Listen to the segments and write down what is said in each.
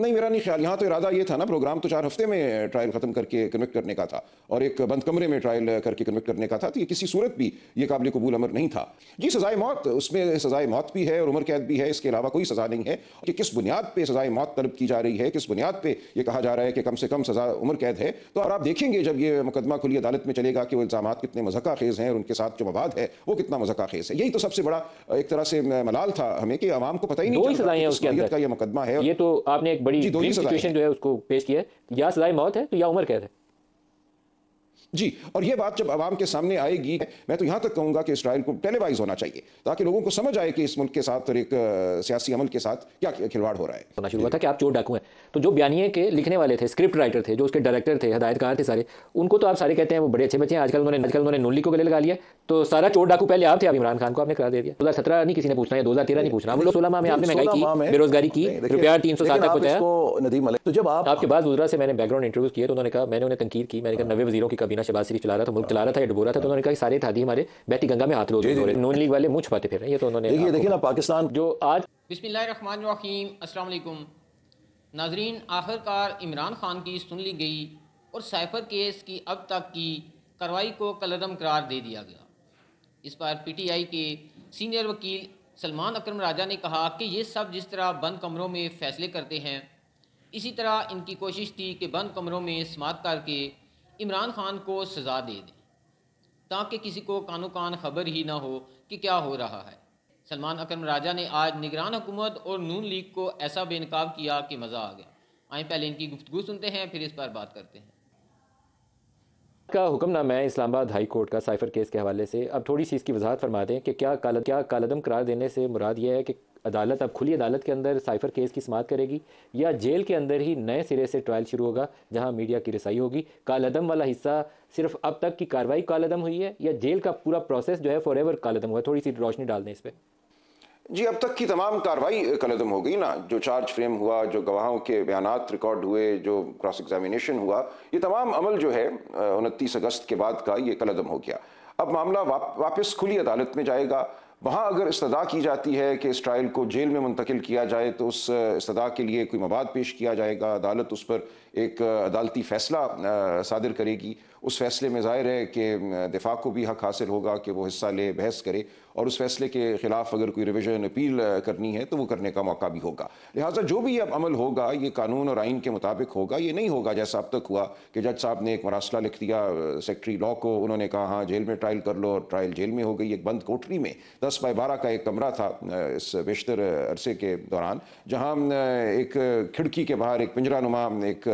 नहीं मेरा नहीं ख्याल यहाँ तो इरादा ये था ना प्रोग्राम तो चार हफ्ते में ट्रायल ख़त्म करके कन्वेक्ट करने का था और एक बंद कमरे में ट्रायल करके कन्वेक्ट करने का था तो ये किसी सूरत भी ये काबिल कबूल अमर नहीं था जी सजाए मौत उसमें सजाए मौत भी है और उम्र कैद भी है इसके अलावा कोई सज़ा नहीं है कि किस बुनियाद पर सजाए मौत तलब की जा रही है किस बुनियाद पर यह कहा जा रहा है कि कम से कम सज़ा उम्र कैद है तो और आप देखेंगे जब ये मुकदमा खुली अदालत में चलेगा कि वो इल्ज़ाम कितने मजहका खेज़ हैं और उनके साथ जो मवाद है वो कितना मजहका खेज़ है यही तो सबसे बड़ा एक तरह से मलाल था हमें कि आवाम को पता ही नहीं का यह मुकदमा है ये तो आपने एक बड़ी सिचुएशन जो है उसको पेश किया है या सजाए मौत है तो या उम्र कैद है जी और ये बात जब आवाम के सामने आएगी मैं तो यहाँ तक कहूँगा कि इसराइल को टेलीवाइज होना चाहिए ताकि लोगों को समझ आए कि इस मुल्क के साथ और एक सियासी अमल के साथ क्या खिलवाड़ हो रहा है होना शुरू हुआ था कि आप चोर डाकू हैं तो जो बयानिए के लिखने वाले थे स्क्रिप्ट राइटर थे जो उसके डायरेक्टर थे हदायतकार थे सारे उनको तो आप सारे कहते हैं वो बड़े अच्छे बच्चे हैं आजकल उन्होंने आजकल उन्होंने नोली को गले लगा लिया तो सारा चोर डाकू पहले आप थे आप इमरान खान को आपने करा दे दिया दो हज़ार सत्रह नहीं किसी ने पूछना है दो हज़ार तेरह नहीं पूछना बोलो सोलह माह में आपने महंगाई की बेरोजगारी की रुपया तीन सौ सात तक पहुंचाया तो जब आपके पास गुजरा से मैंने बैकग्राउंड इंटरव्यू किया तो उन्होंने कहा मैंने उन्हें तनकीद की मैंने कहा नवे वजीरों की कभी मीना शबाज शरीफ चला रहा था मुल्क चला रहा था या डुबो रहा था तो उन्होंने कहा कि सारे थादी हमारे बैठी गंगा में हाथ रोज हो रहे नॉन लीग वाले मुझ पाते फिर ये तो उन्होंने देखिए देखिए ना पाकिस्तान जो आज बिस्मिल्लाम असलकुम नाजरीन आखिरकार इमरान खान की सुन ली गई और साइफर केस की अब तक की कार्रवाई को कलदम करार दे दिया गया इस पर पी टी आई के सीनियर वकील सलमान अक्रम राजा ने कहा कि ये सब जिस तरह बंद कमरों में फैसले करते हैं इसी तरह इनकी कोशिश थी कि बंद कमरों में समात करके इमरान खान को सज़ा दे दें ताकि किसी को कानो कान खबर ही ना हो कि क्या हो रहा है सलमान अकरम राजा ने आज निगरान हुकूमत और नून लीग को ऐसा बेनकाब किया कि मज़ा आ गया आए पहले इनकी गुफ्तु सुनते हैं फिर इस पर बात करते हैं का हुक्मनामा है इस्लामाबाद हाई कोर्ट का साइफर केस के हवाले से अब थोड़ी सी इसकी वजाहत फरमा दें कि क्या काल क्या कालदम करार देने से मुराद यह है कि अदालत अब खुली अदालत के अंदर साइफर केस की समात करेगी या जेल के अंदर ही नए सिरे से ट्रायल शुरू होगा जहां मीडिया की रसाई होगी कालदम वाला हिस्सा सिर्फ अब तक की कार्रवाई कालदम हुई है या जेल का पूरा प्रोसेस जो है फॉर एवर कालदम हुआ थोड़ी सी रोशनी डाल दें इस पर जी अब तक की तमाम कार्रवाई कलदम हो गई ना जो चार्ज फ्रेम हुआ जो गवाहों के बयान रिकॉर्ड हुए जो क्रॉस एग्जामिनेशन हुआ ये तमाम अमल जो है उनतीस अगस्त के बाद का ये कलदम हो गया अब मामला वापस खुली अदालत में जाएगा वहाँ अगर इस्तदा की जाती है कि इस ट्रायल को जेल में मुंतकिल किया जाए तो उस इस्तदा के लिए कोई मवाद पेश किया जाएगा अदालत उस पर एक अदालती फ़ैसला सादर करेगी उस फैसले में जाहिर है कि दिफा को भी हक हासिल होगा कि वो हिस्सा ले बहस करे और उस फैसले के खिलाफ अगर कोई रिविजन अपील करनी है तो वो करने का मौका भी होगा लिहाजा जो भी अब अमल होगा ये कानून और आइन के मुताबिक होगा ये नहीं होगा जैसा अब तक हुआ कि जज साहब ने एक मरासला लिख दिया सेक्रेटरी लॉ को उन्होंने कहा हाँ जेल में ट्रायल कर लो और ट्रायल जेल में हो गई एक बंद कोठरी में दस बाई बारह का एक कमरा था इस बेशतर अरसे के दौरान जहाँ एक खिड़की के बाहर एक पिंजरा नुमा एक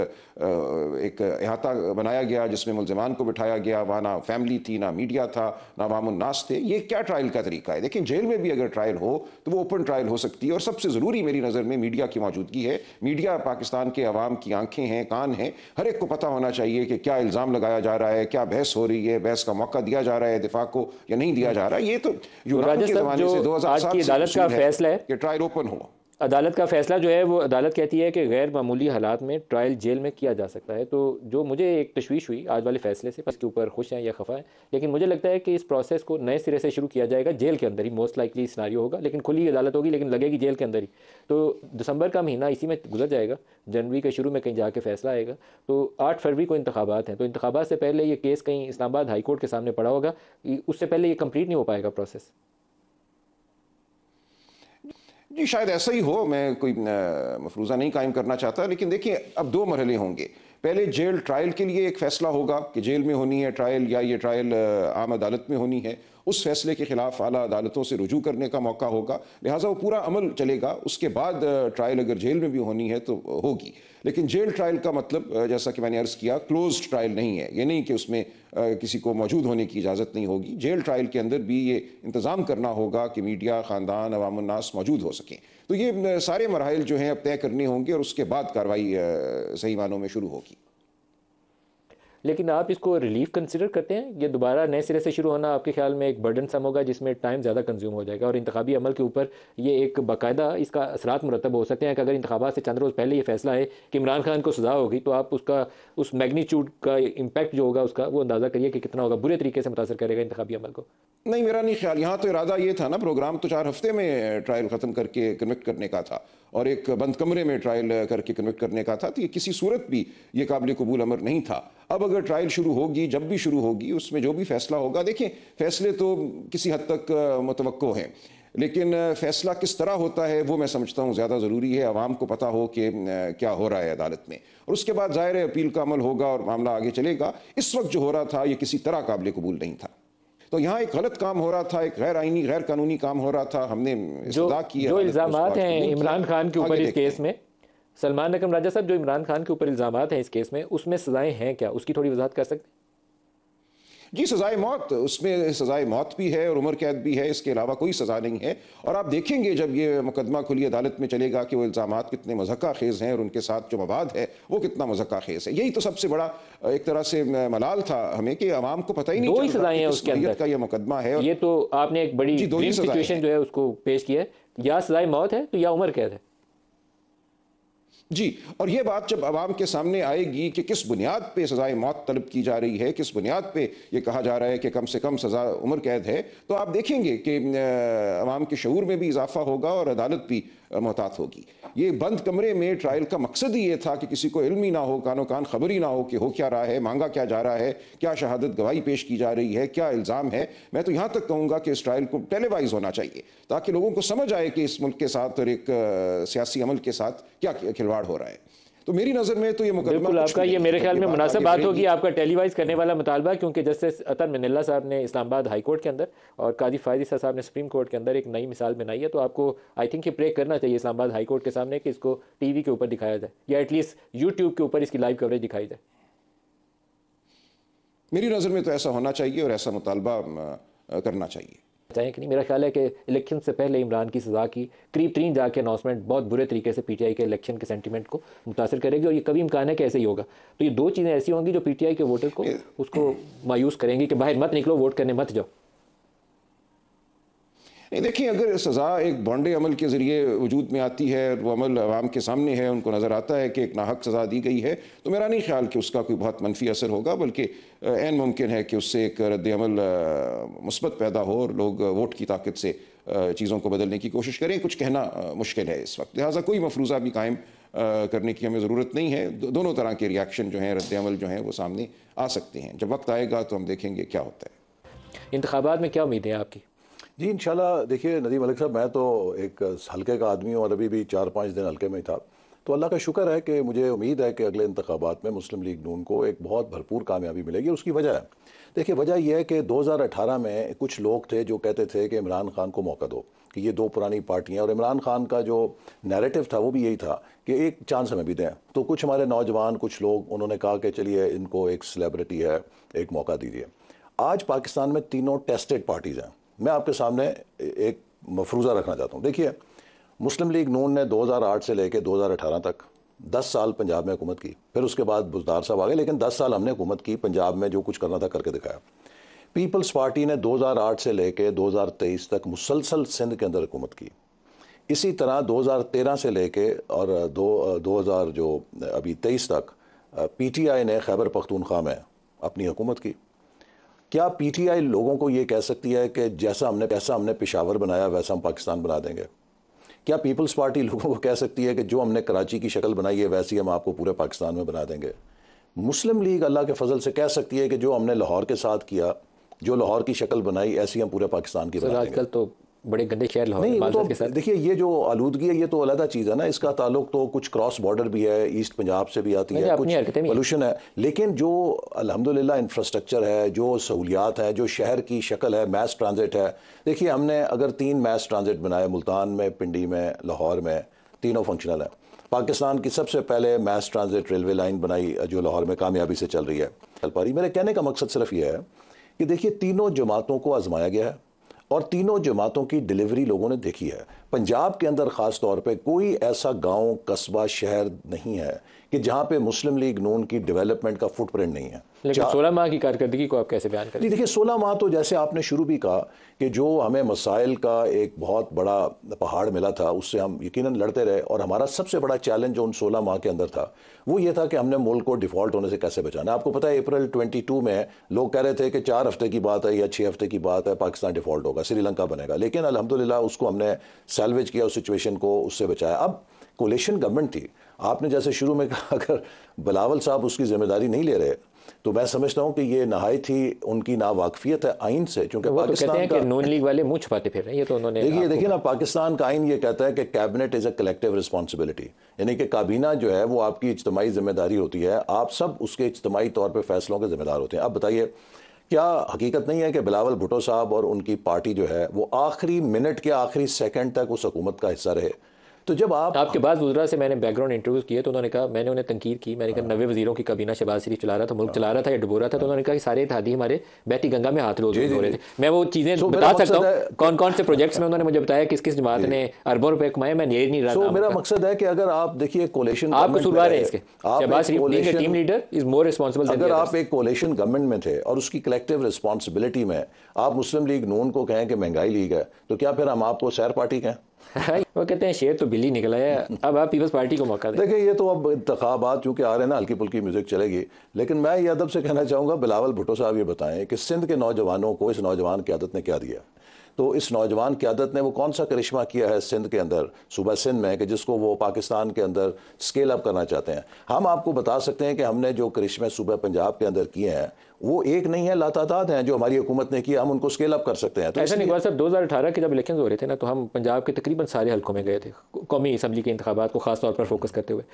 एक अहाता बनाया गया जिसमें मुलजमान मुसलमान को बिठाया गया वहाँ ना फैमिली थी ना मीडिया था ना वामुन्नास थे ये क्या ट्रायल का तरीका है देखें जेल में भी अगर ट्रायल हो तो वो ओपन ट्रायल हो सकती है और सबसे ज़रूरी मेरी नज़र में मीडिया की मौजूदगी है मीडिया पाकिस्तान के आवाम की आंखें हैं कान हैं हर एक को पता होना चाहिए कि क्या इल्ज़ाम लगाया जा रहा है क्या बहस हो रही है बहस का मौका दिया जा रहा है दिफा को या नहीं दिया जा रहा है ये तो यूनान के ज़माने से दो हज़ार सात का फैसला है कि ट्रायल ओपन हुआ अदालत का फैसला जो है वो अदालत कहती है कि गैर मामूली हालात में ट्रायल जेल में किया जा सकता है तो जो मुझे एक तशवीश हुई आज वाले फैसले से इसके ऊपर खुश हैं या खफा है लेकिन मुझे लगता है कि इस प्रोसेस को नए सिरे से शुरू किया जाएगा जेल के अंदर ही मोस्ट लाइकली सिनारियो होगा लेकिन खुली अदालत होगी लेकिन लगेगी जेल के अंदर ही तो दिसंबर का महीना इसी में गुजर जाएगा जनवरी के शुरू में कहीं जाके फैसला आएगा तो आठ फरवरी को इंतबात हैं तो इंतबात से पहले ये केस कहीं इस्लाबाद हाईकोर्ट के सामने पड़ा होगा उससे पहले ये कम्प्लीट नहीं हो पाएगा प्रोसेस जी शायद ऐसा ही हो मैं कोई मफरूज़ा नहीं कायम करना चाहता लेकिन देखिए अब दो मरहले होंगे पहले जेल ट्रायल के लिए एक फ़ैसला होगा कि जेल में होनी है ट्रायल या ये ट्रायल आम अदालत में होनी है उस फैसले के खिलाफ अला अदालतों से रजू करने का मौका होगा लिहाजा वो पूरा अमल चलेगा उसके बाद ट्रायल अगर जेल में भी होनी है तो होगी लेकिन जेल ट्रायल का मतलब जैसा कि मैंने अर्ज़ किया क्लोज ट्रायल नहीं है ये नहीं कि उसमें किसी को मौजूद होने की इजाज़त नहीं होगी जेल ट्रायल के अंदर भी ये इंतज़ाम करना होगा कि मीडिया ख़ानदान अवामनास मौजूद हो सकें तो ये सारे मरल जो हैं अब तय करने होंगे और उसके बाद कार्रवाई सही मानों में शुरू होगी लेकिन आप इसको रिलीफ कंसिडर करते हैं या दोबारा नए सिरे से शुरू होना आपके ख्याल में एक बर्डन सम होगा जिसमें टाइम ज़्यादा कंज्यूम हो जाएगा और इंतबी अमल के ऊपर ये एक बाकायदा इसका असरात मरतब हो सकते हैं कि अगर इंतबात से चंद रोज़ पहले ये फैसला है कि इमरान खान को सजा होगी तो आप उसका उस मैगनीच्यूड का इम्पैक्ट जो होगा उसका वो अंदाज़ा करिए कि कितना होगा बुरे तरीके से मुतासर करेगा इंतबी अमल को नहीं मेरा नहीं ख्याल यहाँ तो इरादा ये था ना प्रोग्राम तो चार हफ्ते में ट्रायल ख़त्म करके कन्वेक्ट करने का था और एक बंद कमरे में ट्रायल करके कन्वेक्ट करने का था तो ये किसी सूरत भी ये काबिल कबूल अमर नहीं था अब अगर अगर ट्रायल शुरू होगी जब भी शुरू होगी उसमें जो भी फैसला होगा देखें फैसले तो किसी हद तक मतवक़ हैं लेकिन फैसला किस तरह होता है वो मैं समझता हूँ ज़्यादा ज़रूरी है आवाम को पता हो कि क्या हो रहा है अदालत में और उसके बाद ज़ाहिर है अपील का अमल होगा और मामला आगे चलेगा इस वक्त जो हो रहा था ये किसी तरह काबिल कबूल नहीं था तो यहाँ एक गलत काम हो रहा था एक गैर आइनी गैर कानूनी काम हो रहा था हमने जो, किया जो इल्ज़ाम हैं इमरान खान के ऊपर इस केस में सलमान रकम राजा साहब जो इमरान खान के ऊपर इल्ज़ाम हैं इस केस में उसमें सजाएं हैं क्या उसकी थोड़ी वजाहत कर सकते हैं जी सजाए मौत उसमें सजाए मौत भी है और उम्र कैद भी है इसके अलावा कोई सज़ा नहीं है और आप देखेंगे जब ये मुकदमा खुली अदालत में चलेगा कि वो इल्ज़ाम कितने मजक्का खेज़ हैं और उनके साथ जो मवाद है वो कितना मजक्का खेज़ है यही तो सबसे बड़ा एक तरह से मलाल था हमें कि आवाम को पता ही नहीं सजाएं हैं उसके अंदर का यह मुकदमा है ये तो आपने एक बड़ी जो है उसको पेश किया है या सजाए मौत है तो या उम्र कैद है जी और ये बात जब आवाम के सामने आएगी कि किस बुनियाद पे सज़ाए मौत तलब की जा रही है किस बुनियाद पे ये कहा जा रहा है कि कम से कम सज़ा उम्र कैद है तो आप देखेंगे कि आवाम के शूर में भी इजाफा होगा और अदालत भी मोहतात होगी ये बंद कमरे में ट्रायल का मकसद ही ये था कि किसी को इल्म ही ना हो कानो कान खबर ही ना हो कि हो क्या रहा है मांगा क्या जा रहा है क्या शहादत गवाही पेश की जा रही है क्या इल्ज़ाम है मैं तो यहाँ तक कहूँगा कि इस ट्रायल को टेलीवाइज होना चाहिए ताकि लोगों को समझ आए कि इस मुल्क के साथ और एक सियासी अमल के साथ क्या खिलवाड़ हो रहा है तो मेरी नजर में तो ये बिल्कुल आपका ये मेरे ख्याल में मुनासिब बात होगी आपका टेलीवाइज करने वाला मुतालबा क्योंकि जस्टिस अतन मिनिल्ला साहब ने इस्लामाबाद हाई कोर्ट के अंदर और काजी फायदी साहब ने सुप्रीम कोर्ट के अंदर एक नई मिसाल बनाई है तो आपको आई थिंक ये प्रे करना चाहिए इस्लामाबाद हाई कोर्ट के सामने कि इसको टीवी के ऊपर दिखाया जाए या एटलीस्ट यूट्यूब के ऊपर इसकी लाइव कवरेज दिखाई जाए मेरी नज़र में तो ऐसा होना चाहिए और ऐसा मुतालबा करना चाहिए चाहें कि नहीं मेरा ख्याल है कि इलेक्शन से पहले इमरान की सज़ा की करीब तरीन जाके अनाउंसमेंट बहुत बुरे तरीके से पीटीआई के इलेक्शन के सेंटीमेंट को मुतासर करेगी और ये कभी इम्कान है कि ऐसे ही होगा तो ये दो चीज़ें ऐसी होंगी जो पीटीआई के वोटर को उसको मायूस करेंगी कि बाहर मत निकलो वोट करने मत जाओ नहीं देखिए अगर सज़ा एक बॉन्डे अमल के ज़रिए वजूद में आती है वो अमल आवाम के सामने है उनको नज़र आता है कि एक नाहक सज़ा दी गई है तो मेरा नहीं ख्याल कि उसका कोई बहुत मनफी असर होगा बल्कि एन मुमकिन है कि उससे एक रद्द अमल मुस्बत पैदा हो और लोग वोट की ताकत से चीज़ों को बदलने की कोशिश करें कुछ कहना मुश्किल है इस वक्त लिहाजा कोई मफरूज़ा भी कायम करने की हमें ज़रूरत नहीं है दो, दोनों तरह के रिएक्शन जो हैं रद्द जो हैं वो सामने आ सकते हैं जब वक्त आएगा तो हम देखेंगे क्या होता है इंतबात में क्या उम्मीदें आपकी जी इंशाल्लाह देखिए नदी मलिक साहब मैं तो एक हल्के का आदमी हूँ और अभी भी चार पाँच दिन हल्के में ही था तो अल्लाह का शुक्र है कि मुझे उम्मीद है कि अगले इंतबात में मुस्लिम लीग नून को एक बहुत भरपूर कामयाबी मिलेगी उसकी वजह है देखिए वजह यह है कि 2018 में कुछ लोग थे जो कहते थे कि इमरान खान को मौका दो कि ये दो पुरानी पार्टियाँ और इमरान खान का जो नैरेटिव था वो भी यही था कि एक चांस हमें भी दें तो कुछ हमारे नौजवान कुछ लोग उन्होंने कहा कि चलिए इनको एक सेलिब्रिटी है एक मौका दीजिए आज पाकिस्तान में तीनों टेस्टेड पार्टीज़ हैं मैं आपके सामने एक मफरूज़ा रखना चाहता हूँ देखिए मुस्लिम लीग नून ने 2008 से लेकर 2018 तक 10 साल पंजाब में हुकूमत की फिर उसके बाद बुजदार साहब आ गए लेकिन 10 साल हमने हुकूमत की पंजाब में जो कुछ करना था करके दिखाया पीपल्स पार्टी ने 2008 से लेकर 2023 तक मुसलसल सिंध के अंदर हुकूमत की इसी तरह 2013 से लेकर और दो दो हज़ार जो अभी तेईस तक आई ने खैबर पख्तूनख्वा में अपनी हुकूमत की क्या पीटीआई लोगों को ये कह सकती है कि जैसा हमने जैसा हमने पेशावर बनाया वैसा हम पाकिस्तान बना देंगे क्या पीपल्स पार्टी लोगों को कह सकती है कि जो हमने कराची की शक्ल बनाई है वैसी हम आपको पूरे पाकिस्तान में बना देंगे मुस्लिम लीग अल्लाह के फजल से कह सकती है कि जो हमने लाहौर के साथ किया जो लाहौर की शक्ल बनाई ऐसी हम पूरे पाकिस्तान की आजकल तो बड़े गंदे शहर नहीं तो देखिए ये जो आलूदगी है ये तो अलहदा चीज़ है ना इसका ताल्लुक तो कुछ क्रॉस बॉर्डर भी है ईस्ट पंजाब से भी आती है कुछ पोल्यूशन है लेकिन जो अलहमदिल्ला इंफ्रास्ट्रक्चर है जो सहूलियात है जो शहर की शक्ल है मैस ट्रांजिट है देखिए हमने अगर तीन मैस ट्रांजिट बनाए मुल्तान में पिंडी में लाहौर में तीनों फंक्शनल हैं पाकिस्तान की सबसे पहले मैस ट्रांजिट रेलवे लाइन बनाई जो लाहौर में कामयाबी से चल रही है चल पा रही मेरे कहने का मकसद सिर्फ ये है कि देखिए तीनों जमातों को आजमाया गया है और तीनों जमातों की डिलीवरी लोगों ने देखी है पंजाब के अंदर ख़ास तौर पे कोई ऐसा गांव कस्बा शहर नहीं है कि जहाँ पे मुस्लिम लीग नून की डेवलपमेंट का फुटप्रिंट नहीं है लेकिन सोलह माह की कारकर्दगी को आप कैसे बयान करें देखिए सोलह माह तो जैसे आपने शुरू भी कहा कि जो हमें मसाइल का एक बहुत बड़ा पहाड़ मिला था उससे हम यकीन लड़ते रहे और हमारा सबसे बड़ा चैलेंज जो उन सोलह माह के अंदर था वो ये था कि हमने मुल्क को डिफ़ॉल्ट होने से कैसे बचाना आपको पता है अप्रैल ट्वेंटी टू में लोग कह रहे थे कि चार हफ्ते की बात है या छः हफ्ते की बात है पाकिस्तान डिफ़ॉल्ट होगा श्रीलंका बनेगा लेकिन अलहमदिल्ला उसको हमने सैलवेज किया उस सिचुएशन को उससे बचाया अब कोलेशन गवर्नमेंट थी आपने जैसे शुरू में कहा अगर बिलावल साहब उसकी जिम्मेदारी नहीं ले रहे तो मैं समझता हूं कि ये नहाय थी उनकी ना वाकफियत है आइन से क्योंकि तो पाकिस्तान का नून लीग वाले मुझ पाते फिर रहे ये तो उन्होंने देखिए देखिए ना पाकिस्तान का आइन ये कहता है कि cabinet is a collective responsibility यानी कि काबीना जो है वो आपकी इज्तमाही जिम्मेदारी होती है आप सब उसके इज्तमाही तौर पर फैसलों के जिम्मेदार होते हैं अब बताइए क्या हकीकत नहीं है कि बिलावल भुटो साहब और उनकी पार्टी जो है वो आखिरी मिनट के आखिरी सेकंड तक उस हकूमत का हिस्सा रहे तो जब आप आपके बाद गुजरा से मैंने बैकग्राउंड इंटरव्यूज किए तो उन्होंने कहा मैंने उन्हें तनकीद की मैंने कहा नवे वजीरों की कबीना शहबाज शरीफ चला रहा था मुल्क चला रहा था या डुबो रहा था तो उन्होंने कहा कि सारे इतिहादी हमारे बैती गंगा में हाथ रोज हो रहे थे मैं वो चीज़ें बता सकता हूँ कौन कौन से प्रोजेक्ट्स में उन्होंने मुझे बताया किस किस जमात ने अरबों रुपए कमाए मैं नहीं रहा मेरा मकसद है कि अगर आप देखिए कोलेशन आप कसूरवार है इसके शहबाज शरीफ के team leader is more responsible अगर आप एक कोलेशन गवर्नमेंट में थे और उसकी कलेक्टिव रिस्पॉन्सिबिलिटी में आप मुस्लिम लीग नून को कहें कि महंगाई लीग है तो क्या फिर हम आपको सैर पार्टी कहें वो कहते हैं शेर तो बिल्ली निकला है अब आप पीपल्स पार्टी को मौका दें देखिए ये तो अब इंतबात चूँकि आ रहे हैं ना हल्की पुल्की म्यूज़िक चलेगी लेकिन मैं ये अदब से कहना चाहूँगा बिलावल भुटो साहब ये बताएं कि सिंध के नौजवानों को इस नौजवान की आदत ने क्या दिया तो इस नौजवान की आदत ने वो कौन सा करिश्मा किया है सिंध के अंदर सूबा सिंध में कि जिसको वो पाकिस्तान के अंदर स्केल अप करना चाहते हैं हम आपको बता सकते हैं कि हमने जो करिश्मे सूबा पंजाब के अंदर किए हैं वो एक नहीं है लातादाद हैं जो हमारी हुकूमत ने किया हम उनको स्केल अप कर सकते हैं तो ऐसा नहीं सर दो हज़ार अठारह के जब इलेक्शन हो रहे थे ना तो हम पंजाब के तकरीबन सारे हल्कों में गए थे कौमी असम्बली के इंतबात को खास तौर पर फोकस करते हुए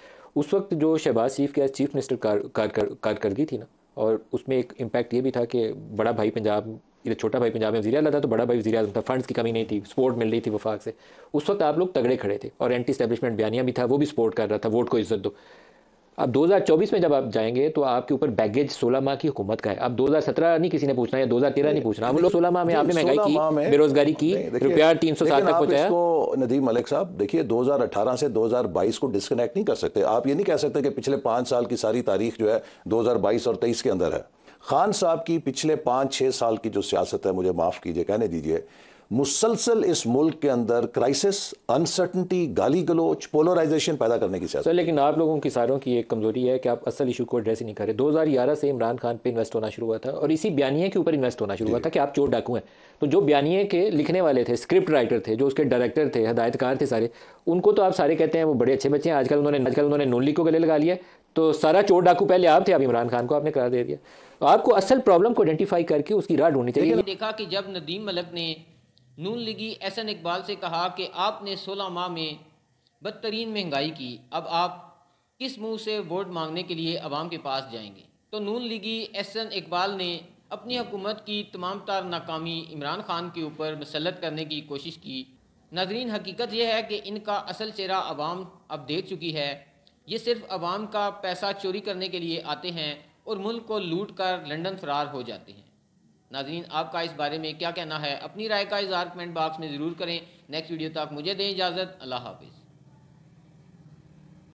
उस वक्त जो शहबाज शरीफ के चीफ मिनिस्टर कारकर्दगी थी ना और उसमें एक इम्पैक्ट ये भी था कि बड़ा भाई पंजाब कि तो छोटा भाई पंजाब में वजी अला था तो बड़ा भाई वजी अजम था फंड्स की कमी नहीं थी सपोर्ट मिल रही थी वफाक से उस वक्त आप लोग तगड़े खड़े थे और एंटी स्टैब्लिशमेंट बयानिया भी था वो भी सपोर्ट कर रहा था वोट को इज्जत दो अब 2024 में जब आप जाएंगे तो आपके ऊपर बैगेज 16 माह की हुकूमत का है अब 2017 नहीं किसी ने पूछना या 2013 नहीं पूछना अब लोग 16 माह में आपने महंगाई की बेरोजगारी की रुपया तीन 307 तक पहुंचाया नदीम मलिक साहब देखिए 2018 से 2022 को डिस्कनेक्ट नहीं कर सकते आप ये नहीं कह सकते कि पिछले पाँच साल की सारी तारीख जो है दो और तेईस के अंदर है खान साहब की पिछले पाँच छः साल की जो सियासत है मुझे माफ़ कीजिए कहने दीजिए मुसलसल इस मुल्क के अंदर क्राइसिस अनसर्टनटी गाली गलोच पोलराइजेशन पैदा करने की सियासत लेकिन आप लोगों की सारों की एक कमजोरी है कि आप असल इशू को एड्रेस ही नहीं करें ग्यारह से इमरान खान पे इन्वेस्ट होना शुरू हुआ था और इसी बयानिए के ऊपर इन्वेस्ट होना शुरू हुआ था कि आप चोट डाकू हैं तो जो बयानिए के लिखने वाले थे स्क्रिप्ट राइटर थे जो उसके डायरेक्टर थे हदायतकार थे सारे उनको तो आप सारे कहते हैं वो बड़े अच्छे बच्चे हैं आजकल उन्होंने आजकल उन्होंने नोन को गले लगा लिया तो सारा चोर डाकू पहले आप थे आप इमरान खान को आपने करा दे दिया तो आपको असल प्रॉब्लम को आइडेंटिफाई करके उसकी राह ढूंढनी चाहिए देखा कि जब नदीम मलक ने नून लिगी एस एन इकबाल से कहा कि आपने सोलह माह में बदतरीन महंगाई की अब आप किस मुंह से वोट मांगने के लिए आवाम के पास जाएंगे तो नून लिगी एस एन इकबाल ने अपनी हुकूमत की तमाम तार नाकामी इमरान खान के ऊपर मसलत करने की कोशिश की नाजरीन हकीकत यह है कि इनका असल चेहरा आवाम अब देख चुकी है ये सिर्फ आवाम का पैसा चोरी करने के लिए आते हैं और मुल्क को लूट कर लंडन फरार हो जाते हैं नाजरीन आपका इस बारे में क्या कहना है अपनी राय का इजहार कमेंट बॉक्स में ज़रूर करें नेक्स्ट वीडियो तक मुझे दें इजाज़त अल्लाह हाफिज़